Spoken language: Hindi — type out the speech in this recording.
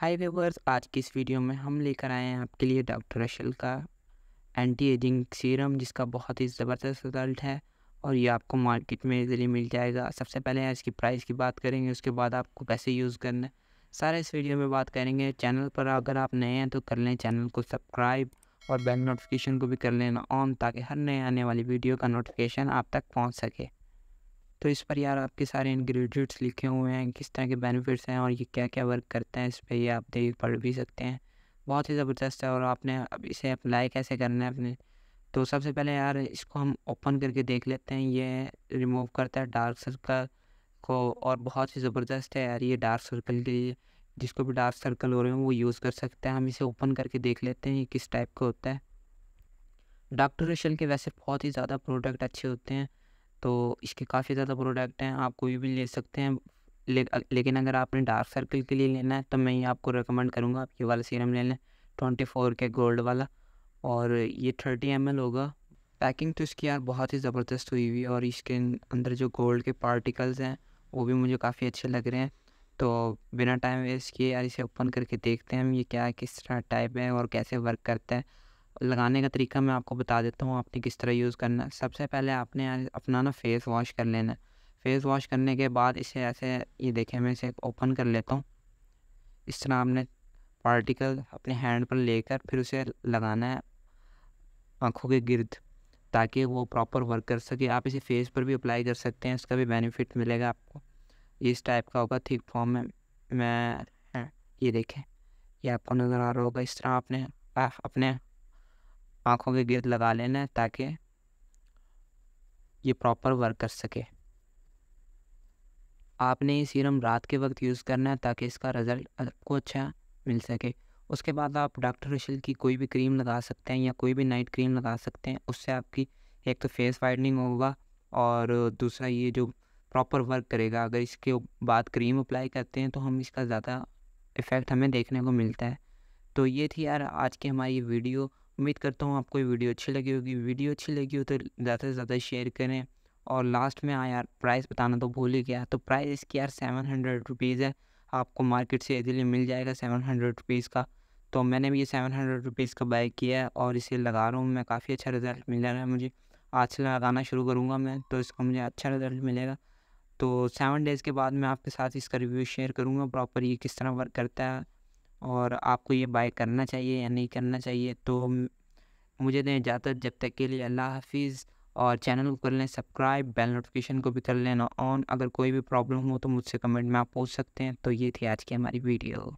हाय वेवर्स आज की इस वीडियो में हम लेकर आए हैं आपके लिए डॉक्टर रशल का एंटी एजिंग सीरम जिसका बहुत ही ज़बरदस्त रिजल्ट है और ये आपको मार्केट में इजीली मिल जाएगा सबसे पहले इसकी प्राइस की बात करेंगे उसके बाद आपको कैसे यूज़ करना है सारे इस वीडियो में बात करेंगे चैनल पर अगर आप नए हैं तो कर लें चैनल को सब्सक्राइब और बेल नोटिफिकेशन को भी कर लेना ऑन ताकि हर नए आने वाली वीडियो का नोटिफिकेशन आप तक पहुँच सके तो इस पर यार आपके सारे इन्ग्रीडियंट्स लिखे हुए हैं किस तरह के बेनिफिट्स हैं और ये क्या क्या वर्क करते हैं इस पर ये आप देख पढ़ भी सकते हैं बहुत ही ज़बरदस्त है और आपने अब इसे अप्लाई कैसे करना है अपने तो सबसे पहले यार इसको हम ओपन करके देख लेते हैं ये रिमूव करता है डार्क सर्कल को और बहुत ही ज़बरदस्त है यार ये डार्क सर्कल के लिए जिसको भी डार्क सर्कल हो रहे हैं वो यूज़ कर सकते हैं हम इसे ओपन करके देख लेते हैं ये किस टाइप का होता है डॉक्टर रेशल के वैसे बहुत ही ज़्यादा प्रोडक्ट अच्छे होते हैं तो इसके काफ़ी ज़्यादा प्रोडक्ट हैं आप कोई भी ले सकते हैं ले, लेकिन अगर आपने डार्क सर्कल के लिए लेना है तो मैं ये आपको रिकमेंड करूँगा आप ये वाला सीरम ले लें ट्वेंटी फोर के गोल्ड वाला और ये थर्टी एम होगा पैकिंग तो इसकी यार बहुत ही ज़बरदस्त हुई हुई है और इसके अं, अंदर जो गोल्ड के पार्टिकल्स हैं वो भी मुझे काफ़ी अच्छे लग रहे हैं तो बिना टाइम वेस्ट किए यार इसे ओपन करके देखते हैं हम ये क्या किस तरह टाइप है और कैसे वर्क करता है लगाने का तरीका मैं आपको बता देता हूँ आपने किस तरह यूज़ करना है सबसे पहले आपने अपना ना फेस वॉश कर लेना है फेस वॉश करने के बाद इसे ऐसे ये देखें मैं इसे ओपन कर लेता हूँ इस तरह आपने पार्टिकल अपने हैंड पर लेकर फिर उसे लगाना है आँखों के गिर्द ताकि वो प्रॉपर वर्क कर सके आप इसे फेस पर भी अप्लाई कर सकते हैं इसका भी बेनिफिट मिलेगा आपको इस टाइप का होगा थिक फॉर्म में मैं ये देखें ये आपको नज़र आ रहा होगा इस तरह आपने आ, अपने आँखों के गिर्द लगा लेना है ताकि ये प्रॉपर वर्क कर सके आपने ये सीरम रात के वक्त यूज़ करना है ताकि इसका रिज़ल्ट आपको अच्छा मिल सके उसके बाद आप डॉक्टर रिशल की कोई भी क्रीम लगा सकते हैं या कोई भी नाइट क्रीम लगा सकते हैं उससे आपकी एक तो फेस वाइटनिंग होगा और दूसरा ये जो प्रॉपर वर्क करेगा अगर इसके बाद क्रीम अप्लाई करते हैं तो हम इसका ज़्यादा इफ़ेक्ट हमें देखने को मिलता है तो ये थी यार आज की हमारी वीडियो उम्मीद करता हूँ आपको ये वीडियो अच्छी लगी होगी वीडियो अच्छी लगी हो तो ज़्यादा से ज़्यादा शेयर करें और लास्ट में हाँ यार प्राइस बताना तो भूल ही गया तो प्राइस इसकी यार सेवन हंड्रेड रुपीज़ है आपको मार्केट से इजीली मिल जाएगा सेवन हंड्रेड रुपीज़ का तो मैंने भी ये सेवन हंड्रेड रुपीज़ का बाइक किया है और इसे लगा रहा हूँ मैं काफ़ी अच्छा रिज़ल्ट मिल रहा है मुझे आज से लगाना शुरू करूँगा मैं तो इसका मुझे अच्छा रिज़ल्ट मिलेगा तो सेवन डेज़ के बाद मैं आपके साथ इसका रिव्यू शेयर करूँगा प्रॉपर ये किस तरह वर्क करता है और आपको ये बाय करना चाहिए या नहीं करना चाहिए तो मुझे दें इजाज़त जब तक के लिए अल्लाह हाफिज़ और चैनल को कर लें सब्सक्राइब बेल नोटिफिकेशन को भी कर लेना ऑन अगर कोई भी प्रॉब्लम हो तो मुझसे कमेंट में आप पूछ सकते हैं तो ये थी आज की हमारी वीडियो